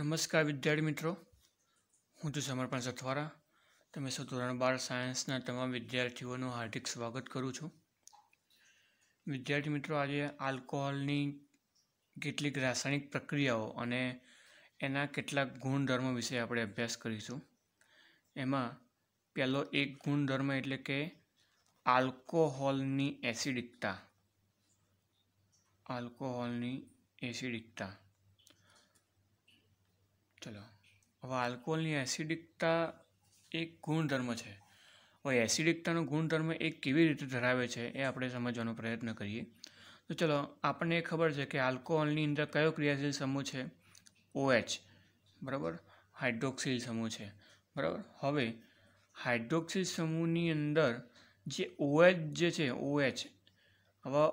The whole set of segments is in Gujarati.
નમસ્કાર વિદ્યાર્થી મિત્રો હું છું સમર્પણ સથવારા તમે સૌ ધોરણ બાર સાયન્સના તમામ વિદ્યાર્થીઓનું હાર્દિક સ્વાગત કરું છું વિદ્યાર્થી મિત્રો આજે આલ્કોહોલની કેટલીક રાસાયણિક પ્રક્રિયાઓ અને એના કેટલાક ગુણધર્મો વિશે આપણે અભ્યાસ કરીશું એમાં પહેલો એક ગુણધર્મ એટલે કે આલ્કોહોલની એસિડિકતા આલ્કોહોલની એસિડિકતા ચલો હવે આલ્કોહોલની એસિડિકતા એક ગુણધર્મ છે હવે એસિડિકતાનો ગુણધર્મ એ કેવી રીતે ધરાવે છે એ આપણે સમજવાનો પ્રયત્ન કરીએ તો ચલો આપણને એ ખબર છે કે આલ્કોહોલની અંદર કયો ક્રિયાશીલ સમૂહ છે ઓએચ બરાબર હાઇડ્રોક્સિલ સમૂહ છે બરાબર હવે હાઇડ્રોક્સિલ સમૂહની અંદર જે ઓએચ જે છે ઓએચ હવે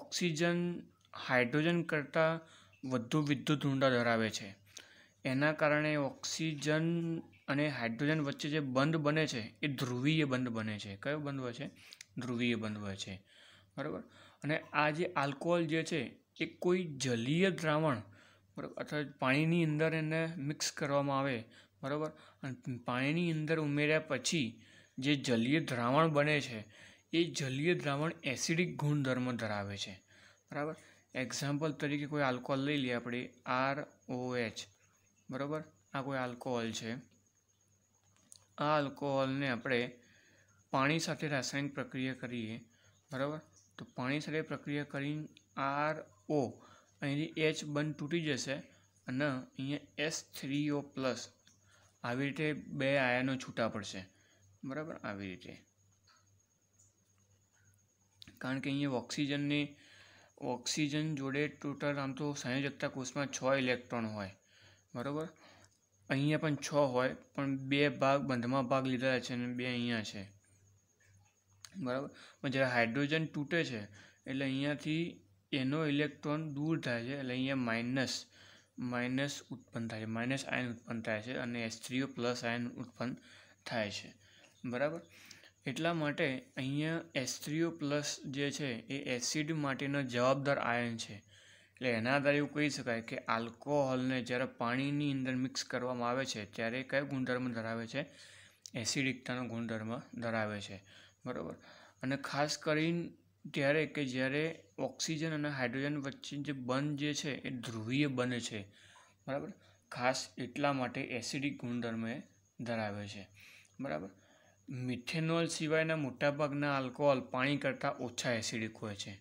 ઓક્સિજન હાઇડ્રોજન કરતાં વધુ વિદ્યુત ઊંડા ધરાવે છે એના કારણે ઓક્સિજન અને હાઇડ્રોજન વચ્ચે જે બંધ બને છે એ ધ્રુવીય બંધ બને છે કયો બંધ હોય છે ધ્રુવીય બંધ હોય છે બરાબર અને આ જે આલ્કોહોલ જે છે એ કોઈ જલીય દ્રાવણ બરાબર અથવા પાણીની અંદર એને મિક્સ કરવામાં આવે બરાબર અને પાણીની અંદર ઉમેર્યા પછી જે જલીય દ્રાવણ બને છે એ જલીય દ્રાવણ એસિડિક ગુણધર્મ ધરાવે છે બરાબર એક્ઝામ્પલ તરીકે કોઈ આલ્કોહોલ લઈ લઈએ આપણે આર ઓ એચ બરાબર આ કોઈ આલ્કોહોલ છે આ આલ્કોહોલને આપણે પાણી સાથે રાસાયણિક પ્રક્રિયા કરીએ બરાબર તો પાણી સાથે પ્રક્રિયા કરીને આર ઓ અહીંથી એચ બંધ તૂટી જશે અને અહીંયા એસ થ્રી ઓ પ્લસ આવી રીતે બે આયનો છૂટા પડશે બરાબર આવી રીતે કારણ કે અહીંયા ઓક્સિજનની ઓક્સિજન જોડે ટોટલ આમ તો સંયોજકતા કોષમાં છ ઇલેક્ટ્રોન હોય બરાબર અહીંયા પણ છ હોય પણ બે ભાગ બંધમાં ભાગ લીધેલા છે અને બે અહીંયા છે બરાબર પણ જ્યારે હાઇડ્રોજન તૂટે છે એટલે અહીંયાથી એનો ઇલેક્ટ્રોન દૂર થાય છે એટલે અહીંયા માઇનસ માઇનસ ઉત્પન્ન થાય છે માઇનસ આયન ઉત્પન્ન થાય છે અને એસ થ્રીઓ પ્લસ આયન ઉત્પન્ન થાય છે બરાબર એટલા માટે અહીંયા એસ થ્રીઓ પ્લસ જે છે એ એસિડ માટેનો જવાબદાર આયન છે એટલે એના આધારે એવું કહી શકાય કે આલ્કોહોલને જ્યારે પાણીની અંદર મિક્સ કરવામાં આવે છે ત્યારે કયો ગુણધર્મ ધરાવે છે એસિડિકતાનો ગુણધર્મ ધરાવે છે બરાબર અને ખાસ કરીને ત્યારે કે જ્યારે ઓક્સિજન અને હાઇડ્રોજન વચ્ચે જે બંધ જે છે એ ધ્રુવીય બને છે બરાબર ખાસ એટલા માટે એસિડિક ગુણધર્મ એ ધરાવે છે બરાબર મિથેનોલ સિવાયના મોટાભાગના આલ્કોહોલ પાણી કરતાં ઓછા એસિડિક હોય છે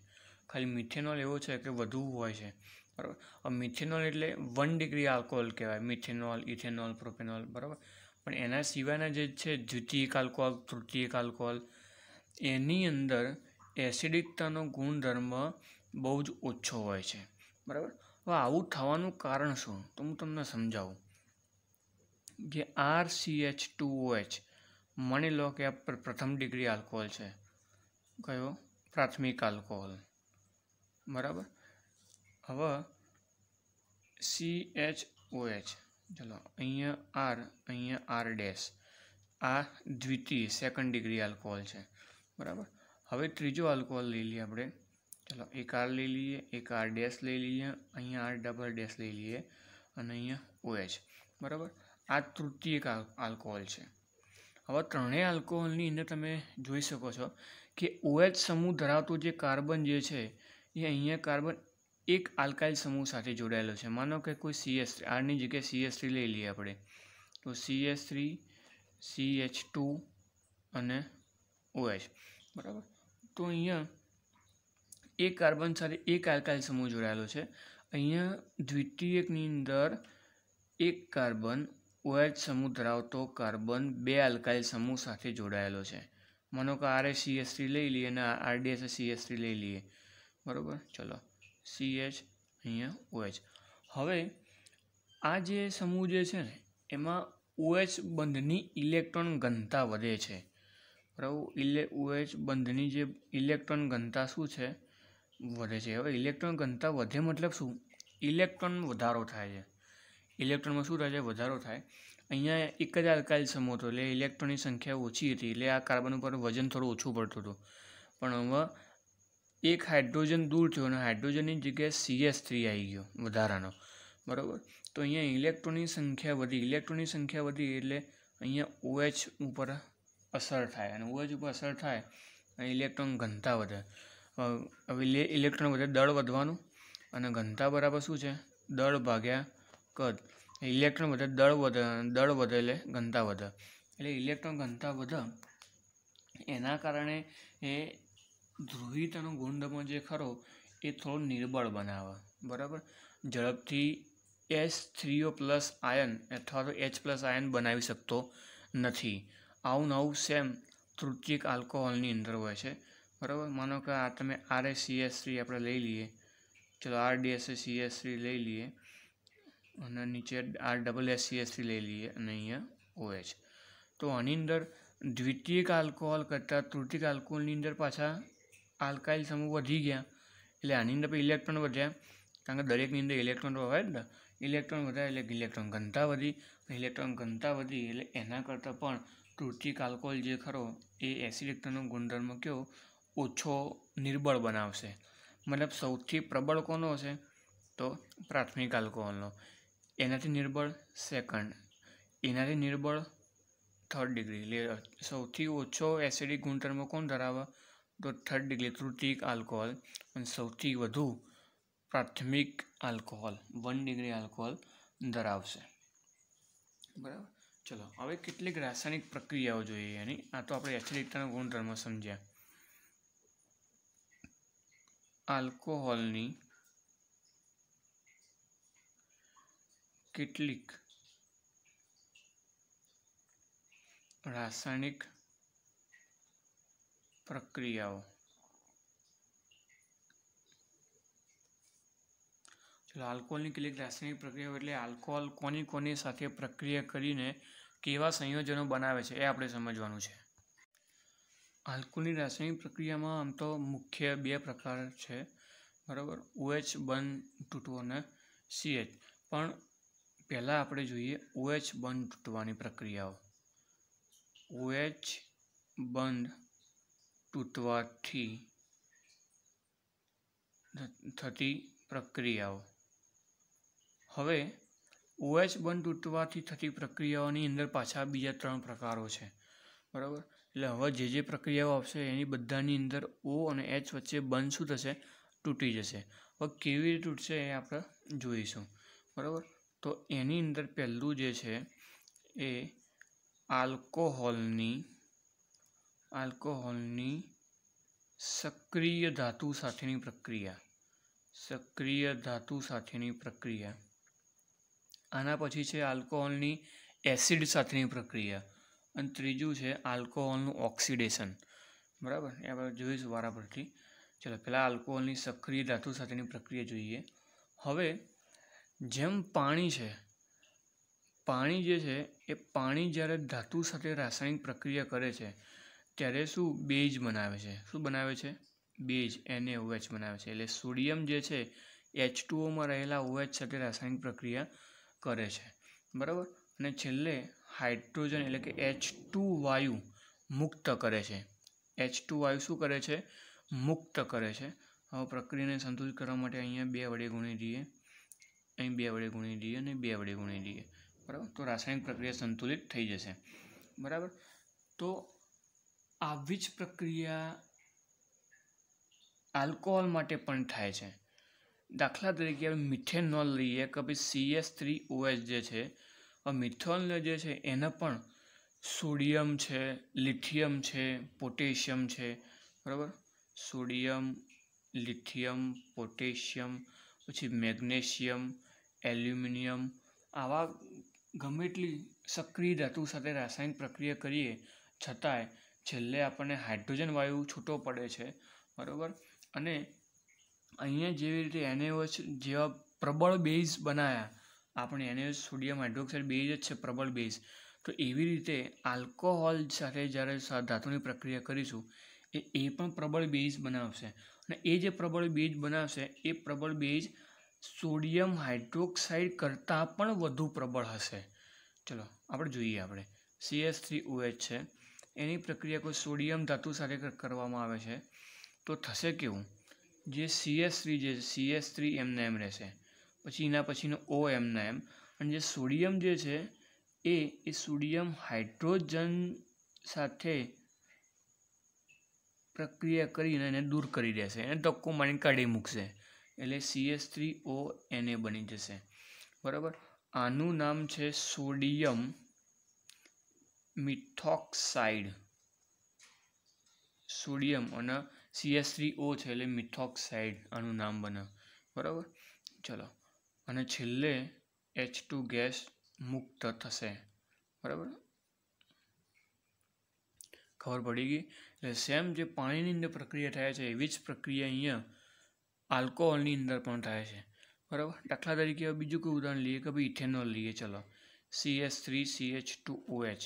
ખાલી મિથેનોલ એવો છે કે વધુ હોય છે બરાબર મિથેનોલ એટલે વન ડિગ્રી આલ્કોહોલ કહેવાય મિથેનોલ ઇથેનોલ પ્રોપેનોલ બરાબર પણ એના સિવાયના જે છે દ્વિતીયક આલ્કોહોલ તૃતીય આલ્કોહોલ એની અંદર એસિડિકતાનો ગુણધર્મ બહુ જ ઓછો હોય છે બરાબર હવે આવું થવાનું કારણ શું તો હું તમને સમજાવું કે R C H two H માની લો કે આ પ્રથમ ડિગ્રી આલ્કોહોલ છે કયો પ્રાથમિક આલ્કોહોલ બરાબર હવે સી એચ ઓ એચ ચલો અહીંયા આર અહીંયા આર ડેશ આ દ્વિતીય સેકન્ડ ડિગ્રી આલ્કોહોલ છે બરાબર હવે ત્રીજો આલ્કોહોલ લઈ લઈએ આપણે ચલો એક આર લઈ લઈએ એક આર ડેશ લઈ લઈએ અહીંયા આર ડબલ ડેશ લઈ લઈએ અને અહીંયા ઓએચ બરાબર આ તૃતીય આલ્કોહોલ છે હવે ત્રણેય આલ્કોહોલની અંદર તમે જોઈ શકો છો કે ઓએચ સમૂહ ધરાવતું જે કાર્બન જે છે એ અહીંયા કાર્બન એક આલ્કાઇલ સમૂહ સાથે જોડાયેલો છે માનો કે કોઈ સી એસ થ્રી આરની જગ્યાએ સી એસ થ્રી લઈ લઈએ આપણે તો CS three C H two અને ઓએચ બરાબર તો અહીંયા એક કાર્બન સાથે એક આલ્કાઇલ સમૂહ જોડાયેલો છે અહીંયા દ્વિતીયકની અંદર એક કાર્બન ઓએચ સમૂહ ધરાવતો કાર્બન બે આલ્કાઇલ સમૂહ સાથે જોડાયેલો છે માનો કે આરએસ સીએસ થ્રી લઈ લઈએ અને આરડીએસ એસ થ્રી લઈ લઈએ બરાબર ચલો સી એચ અહીંયા ઓએચ હવે આ જે સમૂહ જે છે ને એમાં ઓએચ બંધની ઇલેક્ટ્રોન ઘનતા વધે છે બરાબર ઇલે ઓએચ બંધની જે ઇલેક્ટ્રોન ઘનતા શું છે વધે છે હવે ઇલેક્ટ્રોન ઘનતા વધે મતલબ શું ઇલેક્ટ્રોન વધારો થાય છે ઇલેક્ટ્રોનમાં શું થાય છે વધારો થાય અહીંયા એક જ આલ્કાઇલ સમૂહ હતો એટલે ઇલેક્ટ્રોનની સંખ્યા ઓછી હતી એટલે આ કાર્બન ઉપર વજન થોડું ઓછું પડતું હતું પણ હવે એક હાઇડ્રોજન દૂર થયો અને હાઇડ્રોજનની જગ્યાએ સીએસ થ્રી આવી ગયો વધારાનો બરાબર તો અહીંયા ઇલેક્ટ્રોનની સંખ્યા વધી ઇલેક્ટ્રોનની સંખ્યા વધી એટલે અહીંયા ઓએચ ઉપર અસર થાય અને ઓએચ ઉપર અસર થાય અને ઇલેક્ટ્રોન ઘનતા વધે હવે ઇલેક્ટ્રોન વધે દળ વધવાનું અને ઘનતા બરાબર શું છે દળ ભાગ્યા કદ ઇલેક્ટ્રોન વધે દળ વધે દળ વધે એટલે ઘનતા વધે એટલે ઇલેક્ટ્રોન ઘનતા વધે એના કારણે એ ધ્રુવિતાનો ગુણધર્મ જે ખરો એ થોડો નિર્બળ બનાવે બરાબર ઝડપથી એસ થ્રીઓ પ્લસ આયન અથવા તો એચ પ્લસ આયન બનાવી શકતો નથી આવું નવું સેમ તૃતિક આલ્કોહોલની અંદર હોય છે બરાબર માનો કે આ તમે આરએસીએસ થ્રી આપણે લઈ લઈએ ચલો સી એસ થ્રી લઈ લઈએ અને નીચે R double S C S three લઈ લઈએ અને અહીંયા ઓએચ તો આની અંદર દ્વિતીયક આલ્કોહોલ કરતાં તૃતિક આલ્કોહોલની અંદર પાછા આલ્કાઇલ સમૂહ વધી ગયા એટલે આની અંદર પછી ઇલેક્ટ્રોન વધ્યા કારણ કે દરેકની અંદર ઇલેક્ટ્રોન તો હોય જ ને ઇલેક્ટ્રોન વધ્યા એટલે ઇલેક્ટ્રોન ઘનતા વધી ઇલેક્ટ્રોન ઘનતા વધી એટલે એના કરતાં પણ તૃતિક આલ્કોહોલ જે ખરો એ એસિડ ગુણધર્મ કયો ઓછો નિર્બળ બનાવશે મતલબ સૌથી પ્રબળ કોનો હશે તો પ્રાથમિક આલ્કોહોલનો એનાથી નિર્બળ સેકન્ડ એનાથી નિર્બળ થર્ડ ડિગ્રી એટલે સૌથી ઓછો એસિડિક ગુણધર્મ કોણ ધરાવે તો થર્ડ ડિગ્રી આલ્કોહોલ અને સૌથી વધુ પ્રાથમિક આલ્કોહોલ વન ડિગ્રી આલ્કોહોલ ધરાવશે બરાબર ચલો હવે કેટલીક રાસાયણિક પ્રક્રિયાઓ જોઈએ એની આ તો આપણે એસિડિકતાના ગુણધર્મ સમજ્યા આલ્કોહોલની કેટલીક રાસાયણિક પ્રક્રિયાઓ ચલો આલ્કોહોલની કેટલીક રાસાયણિક પ્રક્રિયાઓ એટલે આલ્કોહોલ કોની કોની સાથે પ્રક્રિયા કરીને કેવા સંયોજનો બનાવે છે એ આપણે સમજવાનું છે આલ્કોહોલની રાસાયણિક પ્રક્રિયામાં આમ તો મુખ્ય બે પ્રકાર છે બરાબર ઓએચ બન તૂટવો અને સીએચ પણ પહેલાં આપણે જોઈએ ઓએચ બંધ તૂટવાની પ્રક્રિયાઓ ઓએચ બંધ તૂટવાથી થતી પ્રક્રિયાઓ હવે ઓએચ બંધ તૂટવાથી થતી પ્રક્રિયાઓની અંદર પાછા બીજા ત્રણ પ્રકારો છે બરાબર એટલે હવે જે જે પ્રક્રિયાઓ આવશે એની બધાની અંદર ઓ અને એચ વચ્ચે બંધ શું થશે તૂટી જશે હવે કેવી રીતે તૂટશે એ આપણે જોઈશું બરાબર તો એની અંદર પહેલું જે છે એ આલ્કોહોલની આલ્કોહોલની સક્રિય ધાતુ સાથેની પ્રક્રિયા સક્રિય ધાતુ સાથેની પ્રક્રિયા આના પછી છે આલ્કોહોલની એસિડ સાથેની પ્રક્રિયા અને ત્રીજું છે આલ્કોહોલનું ઓક્સિડેશન બરાબર એ આપણે જોઈશું વારાફરતી ચલો પહેલાં આલ્કોહોલની સક્રિય ધાતુ સાથેની પ્રક્રિયા જોઈએ હવે જેમ પાણી છે પાણી જે છે એ પાણી જ્યારે ધાતુ સાથે રાસાયણિક પ્રક્રિયા કરે છે ત્યારે શું બેઝ બનાવે છે શું બનાવે છે બેઝ એને ઓએચ બનાવે છે એટલે સોડિયમ જે છે એચ ટુઓમાં રહેલા ઓએચ સાથે રાસાયણિક પ્રક્રિયા કરે છે બરાબર અને છેલ્લે હાઇડ્રોજન એટલે કે એચ ટુ વાયુ મુક્ત કરે છે એચ ટુ વાયુ શું કરે છે મુક્ત કરે છે હવે પ્રક્રિયાને સંતુલિત કરવા માટે અહીંયા બે વડે ગુણી દઈએ અહીં બે વડે ગુણી દઈએ અને બે વડે ગુણી દઈએ બરાબર તો રાસાયણિક પ્રક્રિયા સંતુલિત થઈ જશે બરાબર તો આવી જ પ્રક્રિયા આલ્કોહોલ માટે પણ થાય છે દાખલા તરીકે આપણે મિથેનોલ લઈએ કે ભાઈ સીએસ થ્રી ઓએચ જે છે મિથોનોલ જે છે એને પણ સોડિયમ છે લિથિયમ છે પોટેશિયમ છે બરાબર સોડિયમ લિથિયમ પોટેશિયમ પછી મેગ્નેશિયમ એલ્યુમિનિયમ આવા ગમે એટલી સક્રિય ધાતુ સાથે રાસાયણિક પ્રક્રિયા કરીએ છતાંય છેલ્લે આપણને હાઇડ્રોજન વાયુ છૂટો પડે છે બરાબર અને અહીંયા જેવી રીતે એનએઓએચ જેવા પ્રબળ બેઝ બનાવ્યા આપણે એનએઓએચ સોડિયમ હાઇડ્રોક્સાઇડ બેઝ જ છે પ્રબળ બેઝ તો એવી રીતે આલ્કોહોલ સાથે જ્યારે ધાતુની પ્રક્રિયા કરીશું એ એ પણ પ્રબળ બેઝ બનાવશે અને એ જે પ્રબળ બેઝ બનાવશે એ પ્રબળ બેઝ સોડિયમ હાઇડ્રોક્સાઇડ કરતાં પણ વધુ પ્રબળ હશે ચલો આપણે જોઈએ આપણે સીએસ થ્રી ઓએચ છે એની પ્રક્રિયા કોઈ સોડિયમ ધાતુ સાથે કરવામાં આવે છે તો થશે કેવું જે સીએસ થ્રી જે સીએસ થ્રી એમને એમ રહેશે પછી એના પછીનો ઓ એમના એમ અને જે સોડિયમ જે છે એ એ સોડિયમ હાઇડ્રોજન સાથે પ્રક્રિયા કરીને એને દૂર કરી દેશે એને ધક્કો મારીને કાઢી મૂકશે એટલે સીએસ થ્રી ઓ એને બની જશે બરાબર આનું નામ છે સોડિયમ મિથોક્સાઇડ સોડિયમ અને થ્રી ઓ છે એટલે મિથોક્સાઇડ આનું નામ બને બરાબર ચલો અને છેલ્લે એચ ટુ ગેસ મુક્ત થશે બરાબર ખબર પડી ગઈ એટલે સેમ જે પાણીની અંદર પ્રક્રિયા થાય છે એવી જ પ્રક્રિયા અહીંયા આલ્કોહોલની અંદર પણ થાય છે બરાબર દાખલા તરીકે બીજું કોઈ ઉદાહરણ લઈએ કે ભાઈ ઇથેનોલ લઈએ ચલો CS three CH two OH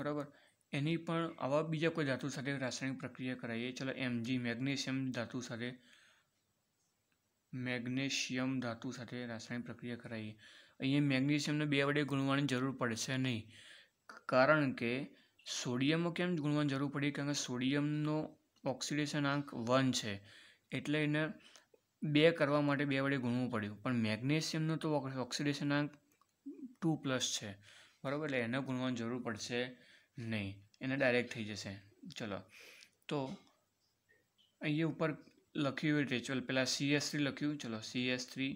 બરાબર એની પણ આવા બીજા કોઈ ધાતુ સાથે રાસાયણિક પ્રક્રિયા કરાવીએ ચાલો એમજી મેગ્નેશિયમ ધાતુ સાથે મેગ્નેશિયમ ધાતુ સાથે રાસાયણિક પ્રક્રિયા કરાવીએ અહીંયા મેગ્નેશિયમને બે વડે ગુણવાની જરૂર પડશે નહીં કારણ કે સોડિયમમાં કેમ ગુણવાની જરૂર પડી કારણ કે સોડિયમનો ઓક્સિડેશન આંક વન છે એટલે એને બે કરવા માટે બે વડે ગુણવું પડ્યું પણ મેગ્નેશિયમનો તો ઓક્સિડેશન આંક ટુ પ્લસ છે બરાબર એટલે એને ગુણવાની જરૂર પડશે નહીં એને ડાયરેક્ટ થઈ જશે ચલો તો અહીંયા ઉપર લખ્યું હોય રેચ્યુઅલ પહેલાં સી એસ થ્રી લખ્યું ચલો સી એસ થ્રી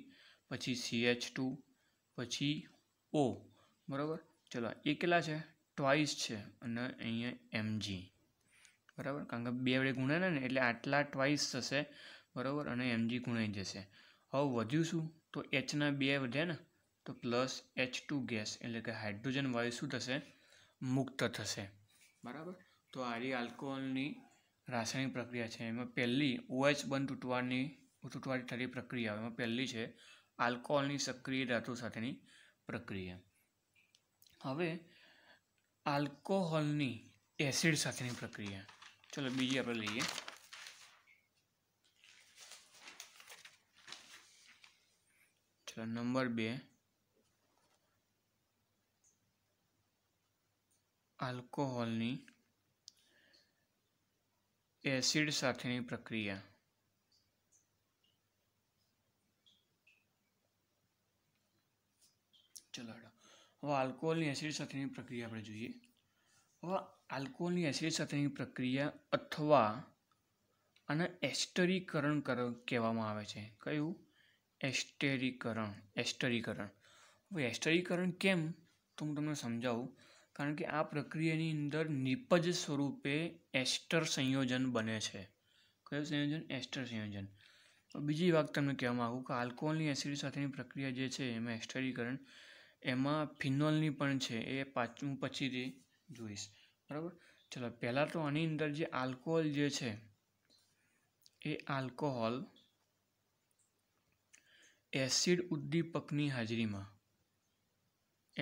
પછી સી એચ ટુ પછી ઓ બરાબર ચલો એ કેટલા છે ટ્વાઇસ છે અને અહીંયા એમજી બરાબર કારણ કે બે વડે ગુણાય ને એટલે આટલા ટ્વાઇસ થશે બરાબર અને એમજી ગુણાઈ જશે હવે વધ્યું શું તો એચના બે વધે ને તો પ્લસ એચ ટુ ગેસ એટલે કે હાઇડ્રોજન વાયુ શું થશે મુક્ત થશે બરાબર તો આરી આલ્કોહોલની રાસાયણિક પ્રક્રિયા છે એમાં પહેલી ઓએચ બંધ તૂટવાની તૂટવાની થતી પ્રક્રિયા એમાં પહેલી છે આલ્કોહોલની સક્રિય ધાતુ સાથેની પ્રક્રિયા હવે આલ્કોહોલની એસિડ સાથેની પ્રક્રિયા ચલો બીજી આપણે લઈએ ચલો નંબર બે આલ્કોહોલની એસિડ સાથેની પ્રક્રિયા ચલાડો હવે આલ્કોહોલની એસિડ સાથેની પ્રક્રિયા આપણે જોઈએ હવે આલ્કોહોલની એસિડ સાથેની પ્રક્રિયા અથવા આને એસ્ટરીકરણ કર કહેવામાં આવે છે કયું એસ્ટેરીકરણ એસ્ટરીકરણ હવે એસ્ટરીકરણ કેમ તો હું તમને સમજાવું કારણ કે આ પ્રક્રિયાની અંદર નિપજ સ્વરૂપે એસ્ટર સંયોજન બને છે કયું સંયોજન એસ્ટર સંયોજન બીજી વાત તમને કહેવા માગું કે આલ્કોહોલની એસિડ સાથેની પ્રક્રિયા જે છે એમાં એસ્ટરીકરણ એમાં ફિનોલની પણ છે એ પાછું હું પછીથી જોઈશ બરાબર ચલો પહેલાં તો આની અંદર જે આલ્કોહોલ જે છે એ આલ્કોહોલ એસિડ ઉદ્દીપકની હાજરીમાં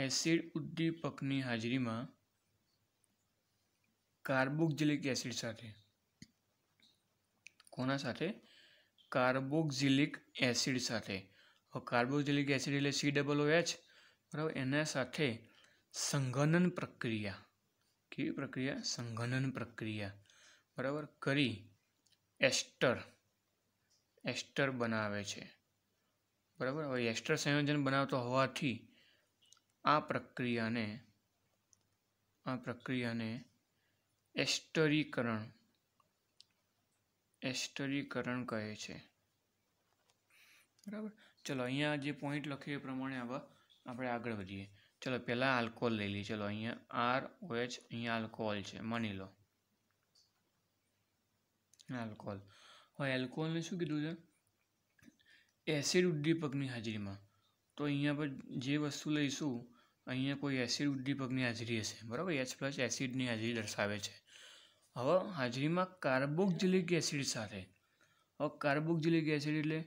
એસિડ ઉદ્દીપકની હાજરીમાં કાર્બોક્સિલિક એસિડ સાથે કોના સાથે કાર્બોક્સિલિક એસિડ સાથે કાર્બોક્સિલિક એસિડ એટલે સી ડબલ ઓ એચ બરાબર એના સાથે સંઘનન પ્રક્રિયા કેવી પ્રક્રિયા સંઘનન પ્રક્રિયા બરાબર કરી એસ્ટર એસ્ટર બનાવે છે બરાબર હવે એસ્ટર સંયોજન બનાવતો હોવાથી આ પ્રક્રિયાને આ પ્રક્રિયાને એસ્ટરીકરણ એસ્ટરીકરણ કહે છે બરાબર ચલો અહીંયા જે પોઈન્ટ લખ્યો એ પ્રમાણે આવા આપણે આગળ વધીએ ચલો પહેલાં આલ્કોહોલ લઈ લઈએ ચલો અહીંયા આર ઓએચ અહીંયા આલ્કોહોલ છે માની લો આલ્કોહોલ હવે એલ્કોહોલને શું કીધું છે એસિડ ઉદ્દીપકની હાજરીમાં તો અહીંયા પર જે વસ્તુ લઈશું અહીંયા કોઈ એસિડ ઉદ્દીપકની હાજરી હશે બરાબર એચ પ્લસ એસિડની હાજરી દર્શાવે છે હવે હાજરીમાં કાર્બોક્સિલિક એસિડ સાથે હવે કાર્બોક્સિલિક એસિડ એટલે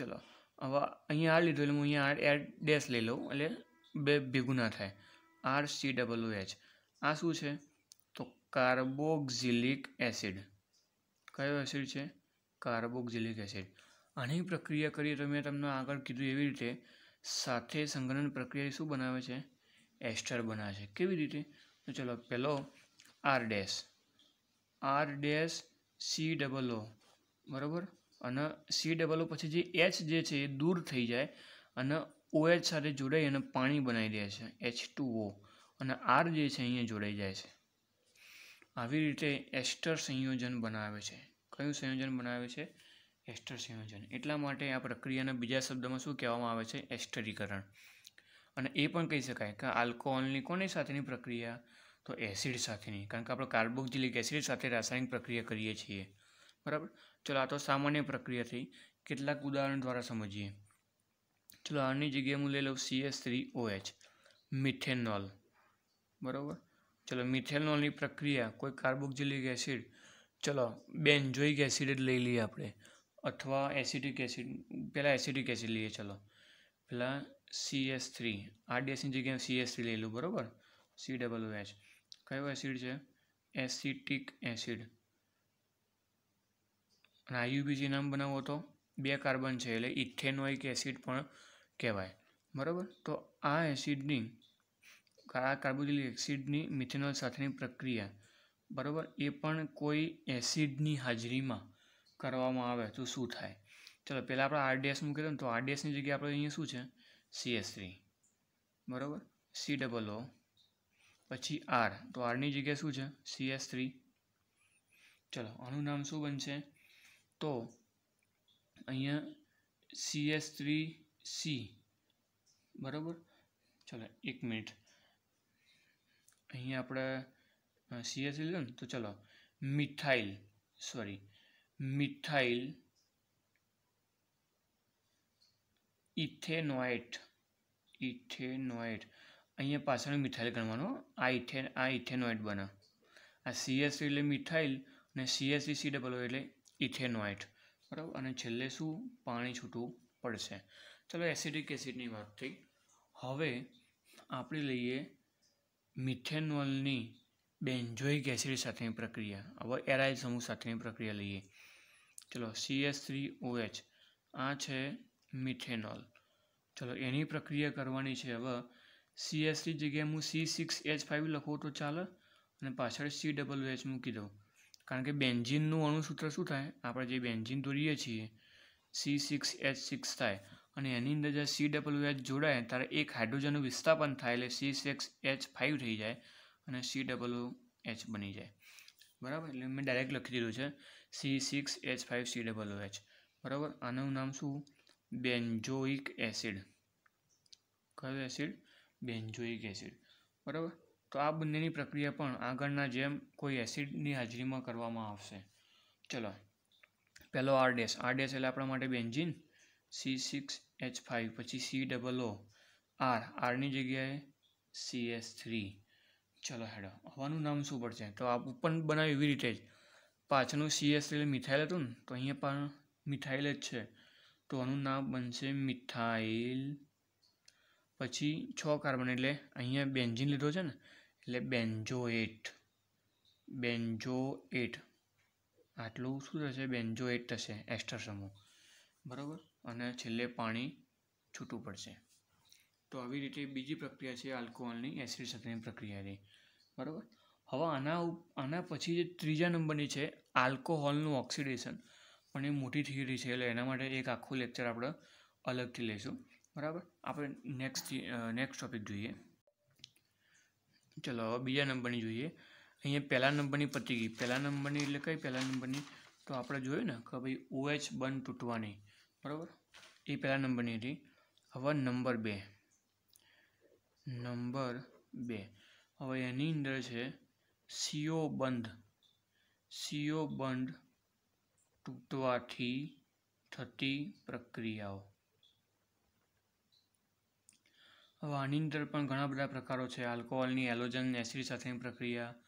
ચલો હવે અહીંયા આ લીધો એટલે હું અહીંયા આર એર ડેશ લઈ લઉં એટલે બે ભેગું ના થાય આર સી ડબલ્યુ એચ આ શું છે તો કાર્બોક્સિલિક એસિડ કયો એસિડ છે કાર્બોક્સિલિક એસિડ આની પ્રક્રિયા કરીએ તો મેં તમને આગળ કીધું એવી રીતે સાથે સંકલન પ્રક્રિયા શું બનાવે છે એસ્ટર બનાવે છે કેવી રીતે તો ચલો પહેલો R dash R dash C double O બરાબર અને સી ડબલ ઓ પછી જે એચ જે છે એ દૂર થઈ જાય અને ઓએચ સાથે જોડાઈ અને પાણી બનાવી દે છે એચ ટુ ઓ અને આર જે છે અહીંયા જોડાઈ જાય છે આવી રીતે એસ્ટર સંયોજન બનાવે છે કયું સંયોજન બનાવે છે એસ્ટર સંયોજન એટલા માટે આ પ્રક્રિયાને બીજા શબ્દમાં શું કહેવામાં આવે છે એસ્ટરીકરણ અને એ પણ કહી શકાય કે આલ્કોહોલની કોની સાથેની પ્રક્રિયા તો એસિડ સાથેની કારણ કે આપણે કાર્બોક્સિલિક એસિડ સાથે રાસાયણિક પ્રક્રિયા કરીએ છીએ બરાબર ચલો આ તો સામાન્ય પ્રક્રિયા થઈ કેટલાક ઉદાહરણ દ્વારા સમજીએ ચલો આની જગ્યાએ હું લઈ લઉં C S three O OH methanol બરાબર ચલો મિથેનોલની પ્રક્રિયા કોઈ કાર્બોક્સિલિક એસિડ ચલો બેન્જોઇક એસિડ જ લઈ લઈએ આપણે અથવા એસિડિક એસિડ પહેલાં એસિડિક એસિડ લઈએ ચલો પહેલાં સીએસ થ્રી આરડીએસની જગ્યાએ સી એસ થ્રી લઈ લઉં બરાબર સી ડબલ એચ કયો એસિડ છે એસિટિક એસિડ અને આઈયુબીસી નામ બનાવો તો બે કાર્બન છે એટલે ઇથેનોઇક એસિડ પણ કહેવાય બરાબર તો આ એસિડની આ કાર્બોક્સિલિક એસિડની મિથેનોલ સાથેની પ્રક્રિયા બરાબર એ પણ કોઈ એસિડની હાજરીમાં કરવામાં આવે તો શું થાય ચલો પહેલાં આપણે આરડીએસ મૂકી દઉં તો આરડીએસની જગ્યાએ આપણે અહીંયા શું છે સીએસ થ્રી બરાબર સી ડબલ ઓ પછી આર તો આરની જગ્યાએ શું છે સીએસ થ્રી ચલો આનું નામ શું બનશે તો અહીંયા સીએસ થ્રી સી બરાબર ચલો એક મિનિટ અહીંયા આપણે સીએસ લીધું ને તો ચલો methyl sorry methyl ethanoate ethanoate અહીંયા પાછળનું મિથાઇલ ગણવાનો આ ઇથેન આ ઇથેનોઇટ બને આ સીએસસી એટલે મિથાઇલ અને સીએસસી સી ડબલ એટલે ઇથેનોઇટ બરાબર અને છેલ્લે શું પાણી છૂટવું પડશે ચલો એસિડિક એસિડની વાત થઈ હવે આપણે લઈએ મિથેનોલની બેન્ઝોઇક એસિડ સાથેની પ્રક્રિયા હવે એરાઇલ સમૂહ સાથેની પ્રક્રિયા લઈએ ચલો એસ થ્રી ઓએચ આ છે મિથેનોલ ચલો એની પ્રક્રિયા કરવાની છે હવે સીએસ થ્રી જગ્યાએ હું સી સિક્સ એચ ફાઇવ લખું તો ચાલે અને પાછળ સી ડબલ્યુ એચ મૂકી દઉં કારણ કે બેન્ઝિનનું અણુસૂત્ર શું થાય આપણે જે બેન્ઝિન દોરીએ છીએ સી સિક્સ એચ સિક્સ થાય અને એની અંદર જ્યારે સી ડબલ્યુ એચ જોડાય ત્યારે એક હાઇડ્રોજનનું વિસ્થાપન થાય એટલે સી સિક્સ એચ ફાઇવ થઈ જાય અને સી ડબલ્યુ એચ બની જાય બરાબર એટલે મેં ડાયરેક્ટ લખી દીધું છે C six H five C double H બરાબર આનું નામ શું બેન્જોઇક એસિડ કયું એસિડ બેન્જોઇક એસિડ બરાબર તો આ બંનેની પ્રક્રિયા પણ આગળના જેમ કોઈ એસિડની હાજરીમાં કરવામાં આવશે ચલો પહેલો આર ડેસ આર ડેસ એટલે આપણા માટે benzene C six H five પછી સી ડબલ ઓ આર આરની જગ્યાએ સી એસ થ્રી ચલો હેડો હવાનું નામ શું પડશે તો આ પણ બનાવ્યું એવી રીતે જ પાછળનું એસ એટલે મિથાઇલ હતું ને તો અહીંયા પણ મિથાઇલ જ છે તો આનું નામ બનશે મિથાઇલ પછી છ કાર્બન એટલે અહીંયા બેન્ઝિન લીધો છે ને એટલે એટ બેન્ઝોએટ એટ આટલું શું થશે બેન્જો એટ થશે એસ્ટર સમૂહ બરાબર અને છેલ્લે પાણી છૂટું પડશે તો આવી રીતે બીજી પ્રક્રિયા છે આલ્કોહોલની એસિડ સંકલન પ્રક્રિયાની બરાબર હવે આના આના પછી જે ત્રીજા નંબરની છે આલ્કોહોલનું ઓક્સિડેશન પણ એ મોટી થિયરી છે એટલે એના માટે એક આખું લેક્ચર આપણે અલગથી લઈશું બરાબર આપણે નેક્સ્ટ નેક્સ્ટ ટોપિક જોઈએ ચલો હવે બીજા નંબરની જોઈએ અહીંયા પહેલા નંબરની પતી પહેલા નંબરની એટલે કઈ પહેલા નંબરની તો આપણે જોયું ને કે ભાઈ ઓએચ બંધ તૂટવાની બરાબર એ પહેલા નંબરની હતી હવે નંબર બે નંબર બે હવે એની અંદર છે સીઓ બંધ સીઓ બંધ તૂટવાથી થતી પ્રક્રિયાઓ હવે આની અંદર પણ ઘણા બધા પ્રકારો છે આલ્કોહોલની એલોજન એસિડ સાથેની પ્રક્રિયા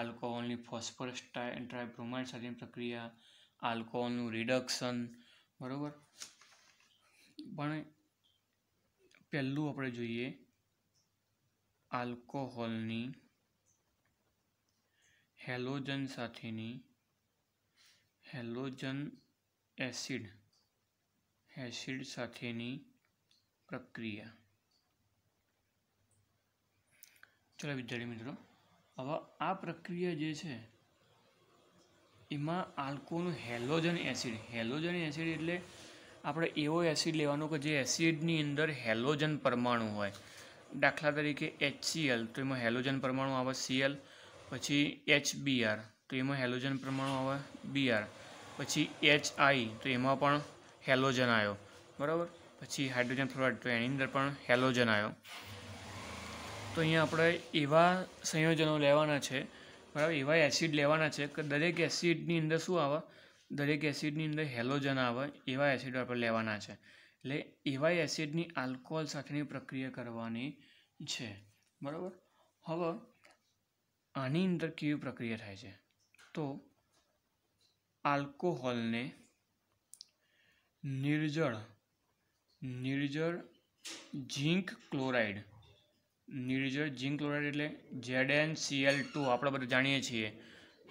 આલ્કોહોલની ફોસ્ફરસ ટ્રાઇબ્રોમાઇડ સાથેની પ્રક્રિયા આલ્કોહોલનું રિડક્શન બરાબર પણ પહેલું આપણે જોઈએ આલ્કોહોલની હેલોજન સાથેની હેલોજન એસિડ એસિડ સાથેની પ્રક્રિયા ચલો વિદ્યાર્થી મિત્રો હવે આ પ્રક્રિયા જે છે એમાં આલ્કોનું હેલોજન એસિડ હેલોજન એસિડ એટલે આપણે એવો એસિડ લેવાનો કે જે એસિડની અંદર હેલોજન પરમાણુ હોય દાખલા તરીકે HCl તો એમાં હેલોજન પરમાણુ આવે Cl પછી HBr તો એમાં હેલોજન પરમાણુ આવે Br પછી HI તો એમાં પણ હેલોજન આવ્યો બરાબર પછી હાઇડ્રોજન ફ્લોરાઇડ તો એની અંદર પણ હેલોજન આવ્યો તો અહીંયા આપણે એવા સંયોજનો લેવાના છે બરાબર એવા એસિડ લેવાના છે કે દરેક એસિડની અંદર શું આવે દરેક એસિડની અંદર હેલોજન આવે એવા એસિડ આપણે લેવાના છે એટલે એવા એસિડની આલ્કોહોલ સાથેની પ્રક્રિયા કરવાની છે બરાબર હવે આની અંદર કેવી પ્રક્રિયા થાય છે તો આલ્કોહોલને નિર્જળ નિર્જળ ઝીંક ક્લોરાઇડ નિર્જળ ઝીંક ક્લોરાઇડ એટલે ઝેડ એન સીએલ ટુ આપણે બધા જાણીએ છીએ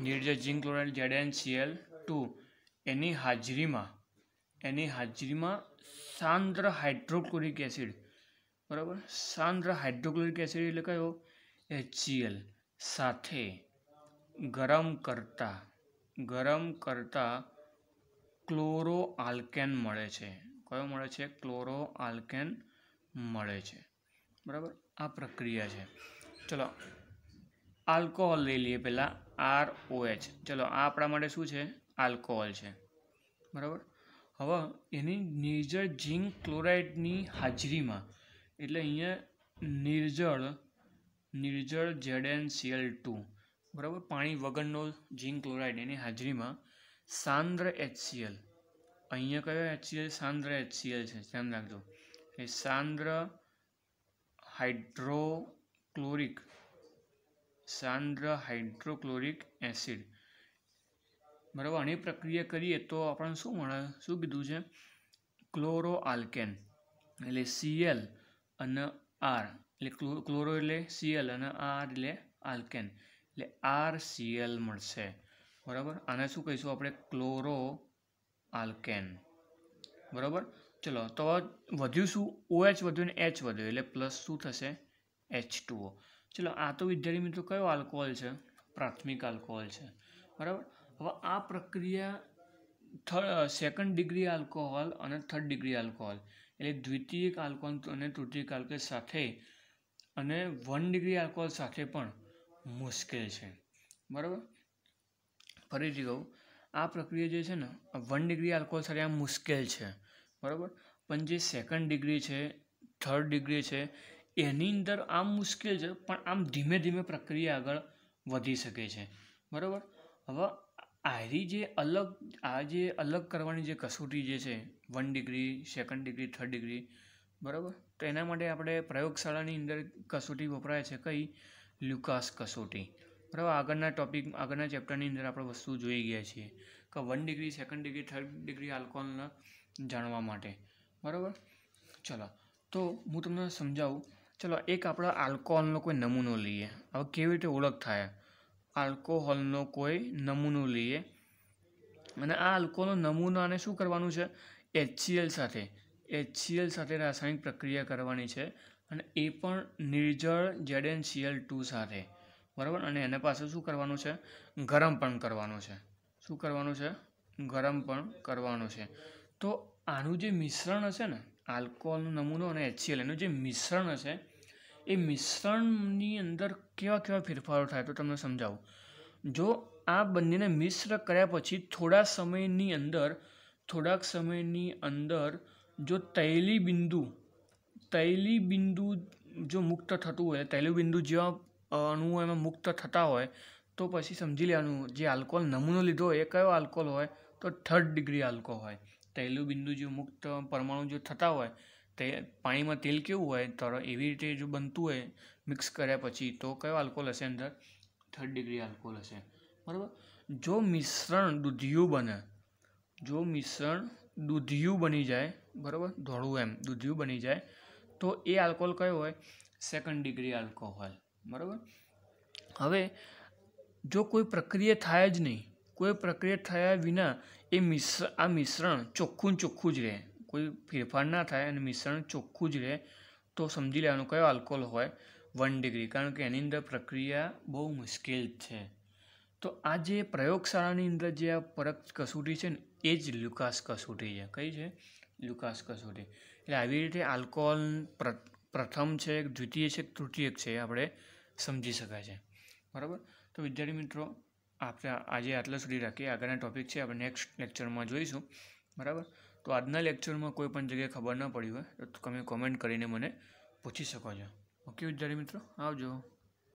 નિર્જળ zinc chloride Z N CL two એની હાજરીમાં એની હાજરીમાં સાંદ્ર હાઇડ્રોક્લોરિક એસિડ બરાબર સાંદ્ર હાઇડ્રોક્લોરિક એસિડ એટલે કયો એચસીએલ સાથે ગરમ કરતા ગરમ કરતાં ક્લોરો આલ્કેન મળે છે કયો મળે છે ક્લોરો આલ્કેન મળે છે બરાબર આ પ્રક્રિયા છે ચલો આલ્કોહોલ લઈ લઈએ પહેલાં આર ઓએચ ચલો આ આપણા માટે શું છે આલ્કોહોલ છે બરાબર હવે એની નિર્જળ ઝીંક ક્લોરાઇડની હાજરીમાં એટલે અહીંયા નિર્જળ નિર્જળ ઝેડ એન સીએલ ટુ બરાબર પાણી વગરનો ઝીંક ક્લોરાઇડ એની હાજરીમાં સાંદ્ર એચસીએલ અહીંયા કયો એચસીએલ સાંદ્ર એચસીએલ છે ધ્યાન રાખજો એ સાંદ્ર હાઇડ્રોક્લોરિક સાંદ્ર હાઇડ્રોક્લોરિક એસિડ બરાબર આની પ્રક્રિયા કરીએ તો આપણને શું મળે શું કીધું છે ક્લોરો આલ્કેન એટલે સીએલ અને આર એટલે ક્લોરો એટલે સીએલ અને આર એટલે આલ્કેન એટલે આર સીએલ મળશે બરાબર આને શું કહીશું આપણે ક્લોરો આલ્કેન બરાબર ચલો તો વધ્યું શું ઓએચ OH વધ્યું ને એચ વધ્યું એટલે પ્લસ શું થશે એચ ટુઓ ચલો આ તો વિદ્યાર્થી મિત્રો કયો આલ્કોહોલ છે પ્રાથમિક આલ્કોહોલ છે બરાબર હવે આ પ્રક્રિયા થર્ડ સેકન્ડ ડિગ્રી આલ્કોહોલ અને થર્ડ ડિગ્રી આલ્કોહોલ એટલે દ્વિતીય આલ્કોહોલ અને તૃતીયક આલ્કોહોલ સાથે અને વન ડિગ્રી આલ્કોહોલ સાથે પણ મુશ્કેલ છે બરાબર ફરીથી કહું આ પ્રક્રિયા જે છે ને વન ડિગ્રી આલ્કોહોલ સાથે આ મુશ્કેલ છે બરાબર પણ જે સેકન્ડ ડિગ્રી છે થર્ડ ડિગ્રી છે એની અંદર આમ મુશ્કેલ છે પણ આમ ધીમે ધીમે પ્રક્રિયા આગળ વધી શકે છે બરાબર હવે આરી જે અલગ આ જે અલગ કરવાની જે કસોટી જે છે one degree second degree third degree બરાબર તો એના માટે આપણે પ્રયોગશાળાની અંદર કસોટી વપરાય છે કઈ લ્યુકાસ કસોટી બરાબર આગળના ટોપિક આગળના ચેપ્ટરની અંદર આપણે વસ્તુ જોઈ ગયા છીએ કે one degree second degree third degree આલ્કોહોલના જાણવા માટે બરાબર ચલો તો હું તમને સમજાવું ચલો એક આપણા આલ્કોહોલનો કોઈ નમૂનો લઈએ હવે કેવી રીતે ઓળખ થાય આલ્કોહોલનો કોઈ નમૂનો લઈએ અને આ આલ્કોહોલનો નમૂનો આને શું કરવાનું છે એચસીએલ સાથે એચસીએલ સાથે રાસાયણિક પ્રક્રિયા કરવાની છે અને એ પણ નિર્જળ સીએલ ટુ સાથે બરાબર અને એને પાસે શું કરવાનું છે ગરમ પણ કરવાનું છે શું કરવાનું છે ગરમ પણ કરવાનું છે તો આનું જે મિશ્રણ હશે ને આલ્કોહોલનો નમૂનો અને એચસીએલ એનું જે મિશ્રણ હશે એ મિશ્રણની અંદર કેવા કેવા ફેરફારો થાય તો તમને સમજાવું જો આ બંનેને મિશ્ર કર્યા પછી થોડા સમયની અંદર થોડાક સમયની અંદર જો તૈલી બિંદુ તૈલી બિંદુ જો મુક્ત થતું હોય તૈલી બિંદુ જેવા અણુઓ એમાં મુક્ત થતા હોય તો પછી સમજી લેવાનું જે આલ્કોહોલ નમૂનો લીધો હોય એ કયો આલ્કોહોલ હોય તો થર્ડ ડિગ્રી આલ્કોહોલ હોય તૈલું બિંદુ જે મુક્ત પરમાણુ જો થતા હોય તે પાણીમાં તેલ કેવું હોય તો એવી રીતે જો બનતું હોય મિક્સ કર્યા પછી તો કયો આલ્કોહોલ હશે અંદર થર્ડ ડિગ્રી આલ્કોહોલ હશે બરાબર જો મિશ્રણ દૂધિયું બને જો મિશ્રણ દૂધિયું બની જાય બરાબર ધોળું એમ દૂધિયું બની જાય તો એ આલ્કોહોલ કયો હોય સેકન્ડ ડિગ્રી આલ્કોહોલ બરાબર હવે જો કોઈ પ્રક્રિયા થાય જ નહીં કોઈ પ્રક્રિયા થયા વિના એ મિશ્ર આ મિશ્રણ ચોખ્ખું ચોખ્ખું જ રહે કોઈ ફેરફાર ના થાય અને મિશ્રણ ચોખ્ખું જ રહે તો સમજી લેવાનું કયો આલ્કોહોલ હોય વન ડિગ્રી કારણ કે એની અંદર પ્રક્રિયા બહુ મુશ્કેલ છે તો આ જે પ્રયોગશાળાની અંદર જે આ પરખ કસોટી છે ને એ જ લ્યુકાસ કસોટી છે કઈ છે લ્યુકાસ કસોટી એટલે આવી રીતે આલ્કોહોલ પ્રથમ છે દ્વિતીય છે તૃતીયક છે આપણે સમજી શકાય છે બરાબર તો વિદ્યાર્થી મિત્રો આપણે આજે આટલા સુધી રાખીએ આગળના ટૉપિક છે આપણે નેક્સ્ટ લેક્ચરમાં જોઈશું બરાબર તો આજના લેક્ચરમાં કોઈ પણ જગ્યાએ ખબર ન પડી હોય તો તમે કોમેન્ટ કરીને મને પૂછી શકો છો ઓકે વિદ્યાર્થી મિત્રો આવજો